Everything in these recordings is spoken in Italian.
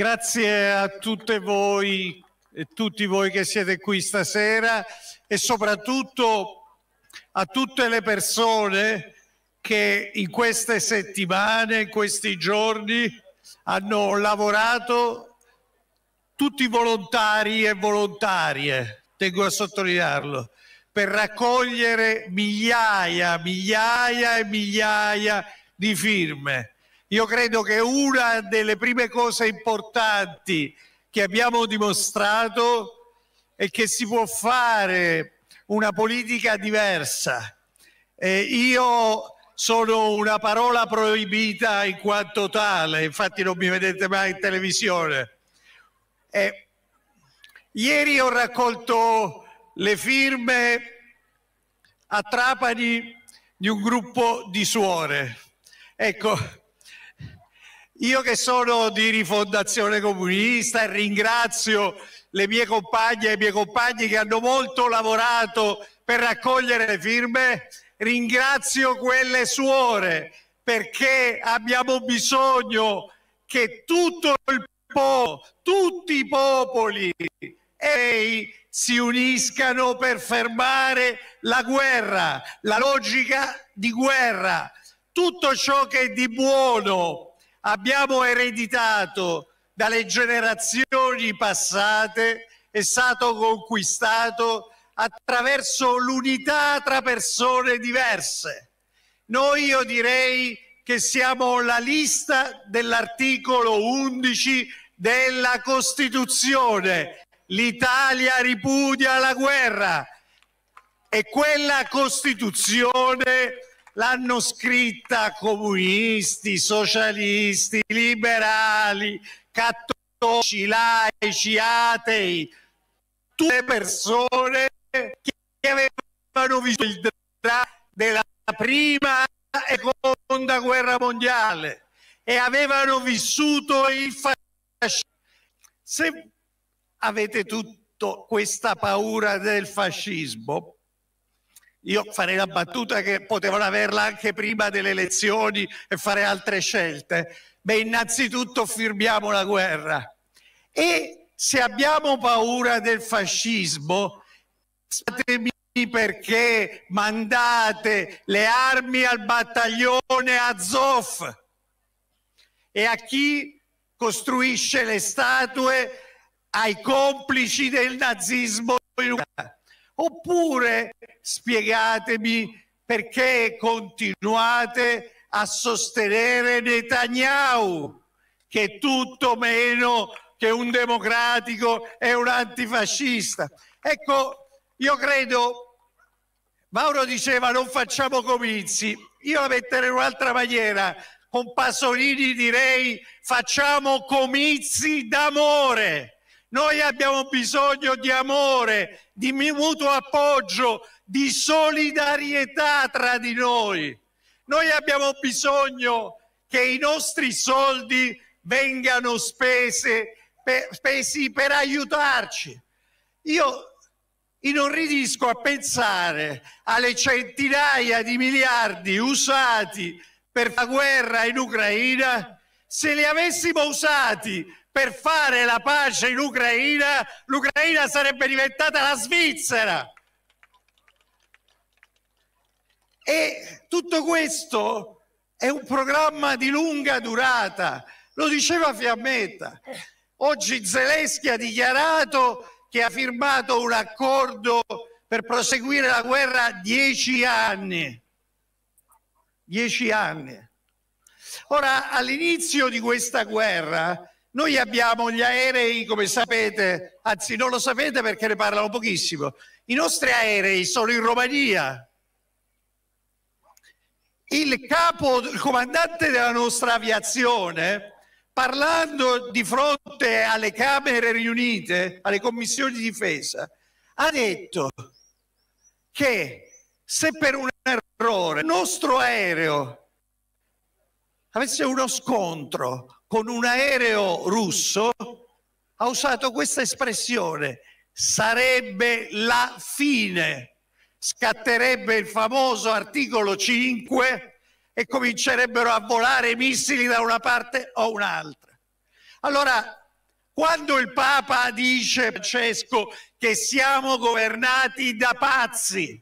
Grazie a tutte voi e tutti voi che siete qui stasera e soprattutto a tutte le persone che in queste settimane, in questi giorni hanno lavorato tutti volontari e volontarie, tengo a sottolinearlo, per raccogliere migliaia, migliaia e migliaia di firme io credo che una delle prime cose importanti che abbiamo dimostrato è che si può fare una politica diversa. Eh, io sono una parola proibita in quanto tale, infatti non mi vedete mai in televisione. Eh, ieri ho raccolto le firme a Trapani di un gruppo di suore. Ecco, io che sono di rifondazione comunista ringrazio le mie compagne e i miei compagni che hanno molto lavorato per raccogliere le firme, ringrazio quelle suore perché abbiamo bisogno che tutto il popolo, tutti i popoli ebrei si uniscano per fermare la guerra, la logica di guerra. Tutto ciò che è di buono abbiamo ereditato dalle generazioni passate è stato conquistato attraverso l'unità tra persone diverse. Noi io direi che siamo la lista dell'articolo 11 della Costituzione. L'Italia ripudia la guerra e quella Costituzione l'hanno scritta comunisti, socialisti, liberali, cattolici, laici, atei, tutte persone che avevano visto il dramma della prima e seconda guerra mondiale e avevano vissuto il fascismo. Se avete tutta questa paura del fascismo, io farei la battuta che potevano averla anche prima delle elezioni e fare altre scelte. Beh, innanzitutto firmiamo la guerra. E se abbiamo paura del fascismo, statemi perché mandate le armi al battaglione Azov e a chi costruisce le statue ai complici del nazismo in Ucraina. Oppure spiegatemi perché continuate a sostenere Netanyahu, che è tutto meno che un democratico e un antifascista. Ecco, io credo, Mauro diceva non facciamo comizi, io la metterei in un'altra maniera, con Pasolini direi facciamo comizi d'amore. Noi abbiamo bisogno di amore, di mutuo appoggio, di solidarietà tra di noi. Noi abbiamo bisogno che i nostri soldi vengano spese, per, spesi per aiutarci. Io inorridisco a pensare alle centinaia di miliardi usati per la guerra in Ucraina se li avessimo usati per fare la pace in Ucraina, l'Ucraina sarebbe diventata la Svizzera. E tutto questo è un programma di lunga durata, lo diceva Fiammetta. Oggi Zelensky ha dichiarato che ha firmato un accordo per proseguire la guerra dieci anni. Dieci anni. Ora, all'inizio di questa guerra, noi abbiamo gli aerei, come sapete, anzi non lo sapete perché ne parlano pochissimo, i nostri aerei sono in Romania. Il capo, il comandante della nostra aviazione, parlando di fronte alle Camere riunite, alle commissioni di difesa, ha detto che se per un errore il nostro aereo avesse uno scontro con un aereo russo ha usato questa espressione, sarebbe la fine, scatterebbe il famoso articolo 5 e comincerebbero a volare missili da una parte o un'altra. Allora, quando il Papa dice, Francesco, che siamo governati da pazzi,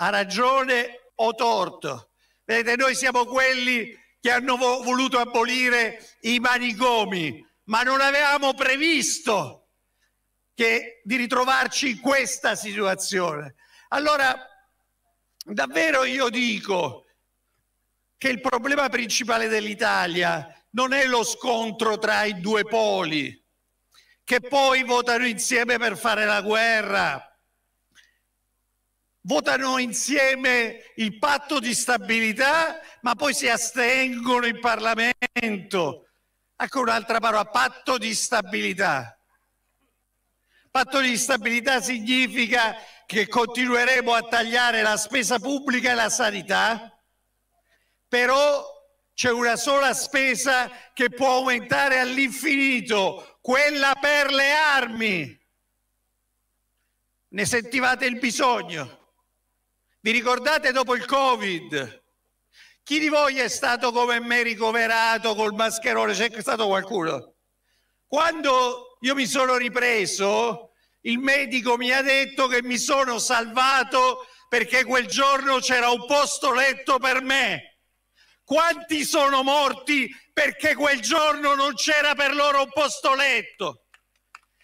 ha ragione o torto? Vedete, noi siamo quelli che hanno vo- voluto abolire i manicomi, ma non avevamo previsto che, di ritrovarci in questa situazione. Allora, davvero io dico che il problema principale dell'Italia non è lo scontro tra i due poli, che poi votano insieme per fare la guerra, votano insieme il patto di stabilità, ma poi si astengono in Parlamento. Ecco un'altra parola, patto di stabilità. Patto di stabilità significa che continueremo a tagliare la spesa pubblica e la sanità, però c'è una sola spesa che può aumentare all'infinito, quella per le armi. Ne sentivate il bisogno? Vi ricordate dopo il Covid? Chi di voi è stato come me ricoverato col mascherone? C'è stato qualcuno? Quando io mi sono ripreso, il medico mi ha detto che mi sono salvato perché quel giorno c'era un posto letto per me. Quanti sono morti perché quel giorno non c'era per loro un posto letto?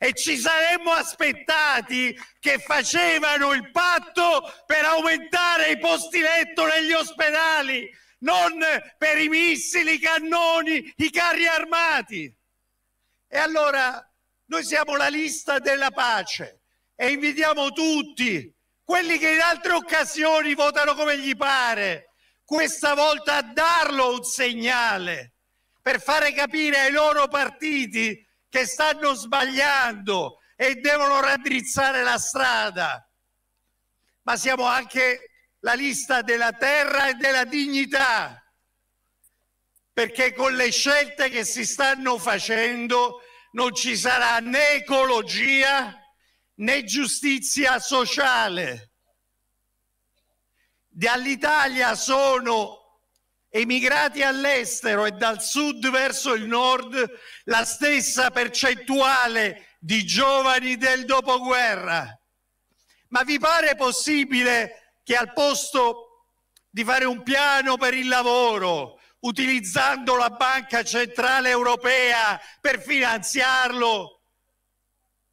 e ci saremmo aspettati che facevano il patto per aumentare i posti letto negli ospedali, non per i missili, i cannoni, i carri armati. E allora noi siamo la lista della pace e invitiamo tutti, quelli che in altre occasioni votano come gli pare, questa volta a darlo un segnale per fare capire ai loro partiti che stanno sbagliando e devono raddrizzare la strada, ma siamo anche la lista della terra e della dignità, perché con le scelte che si stanno facendo non ci sarà né ecologia né giustizia sociale. Dall'Italia sono emigrati all'estero e dal sud verso il nord la stessa percentuale di giovani del dopoguerra. Ma vi pare possibile che al posto di fare un piano per il lavoro, utilizzando la Banca Centrale Europea per finanziarlo,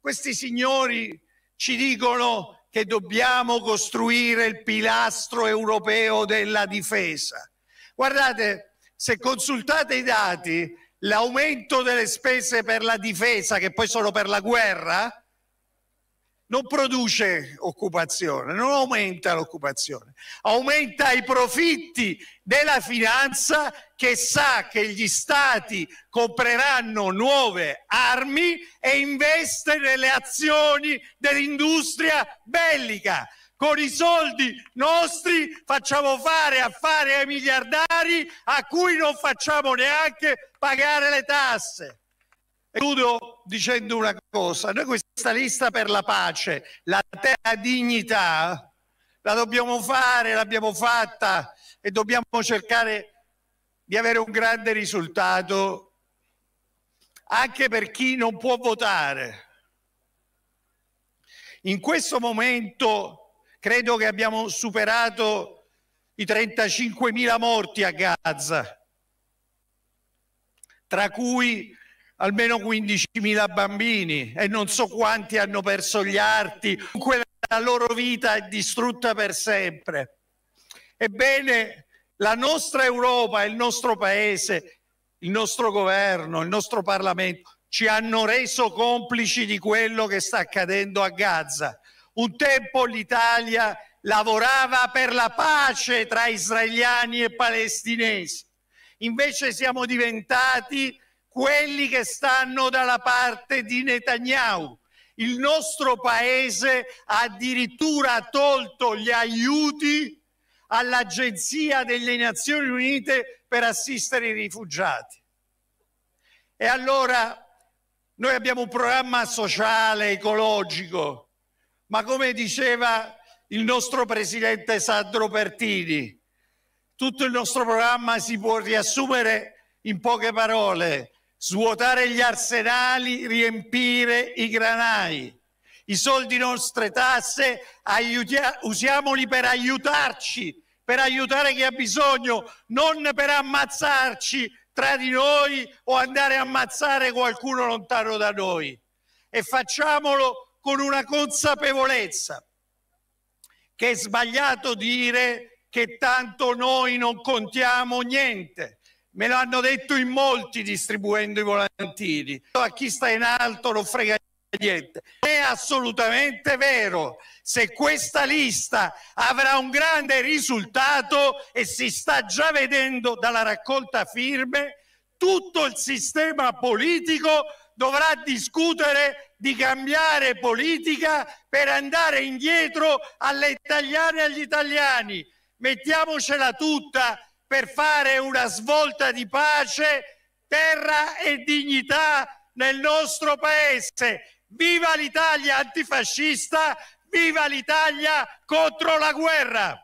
questi signori ci dicono che dobbiamo costruire il pilastro europeo della difesa Guardate, se consultate i dati, l'aumento delle spese per la difesa, che poi sono per la guerra, non produce occupazione, non aumenta l'occupazione, aumenta i profitti della finanza che sa che gli stati compreranno nuove armi e investe nelle azioni dell'industria bellica con i soldi nostri facciamo fare affari ai miliardari a cui non facciamo neanche pagare le tasse. E chiudo dicendo una cosa, noi questa lista per la pace, la terra dignità, la dobbiamo fare, l'abbiamo fatta e dobbiamo cercare di avere un grande risultato anche per chi non può votare. In questo momento Credo che abbiamo superato i 35.000 morti a Gaza, tra cui almeno 15.000 bambini e non so quanti hanno perso gli arti, la loro vita è distrutta per sempre. Ebbene, la nostra Europa, il nostro paese, il nostro governo, il nostro Parlamento ci hanno reso complici di quello che sta accadendo a Gaza. Un tempo l'Italia lavorava per la pace tra israeliani e palestinesi. Invece siamo diventati quelli che stanno dalla parte di Netanyahu. Il nostro paese ha addirittura tolto gli aiuti all'Agenzia delle Nazioni Unite per assistere i rifugiati. E allora noi abbiamo un programma sociale, ecologico, ma come diceva il nostro presidente Sandro Pertini, tutto il nostro programma si può riassumere in poche parole, svuotare gli arsenali, riempire i granai. I soldi nostre tasse usiamoli per aiutarci, per aiutare chi ha bisogno, non per ammazzarci tra di noi o andare a ammazzare qualcuno lontano da noi. E facciamolo con una consapevolezza che è sbagliato dire che tanto noi non contiamo niente. Me lo hanno detto in molti distribuendo i volantini. A chi sta in alto non frega niente. È assolutamente vero. Se questa lista avrà un grande risultato e si sta già vedendo dalla raccolta firme, tutto il sistema politico dovrà discutere di cambiare politica per andare indietro alle italiane e agli italiani. Mettiamocela tutta per fare una svolta di pace, terra e dignità nel nostro paese. Viva l'Italia antifascista, viva l'Italia contro la guerra!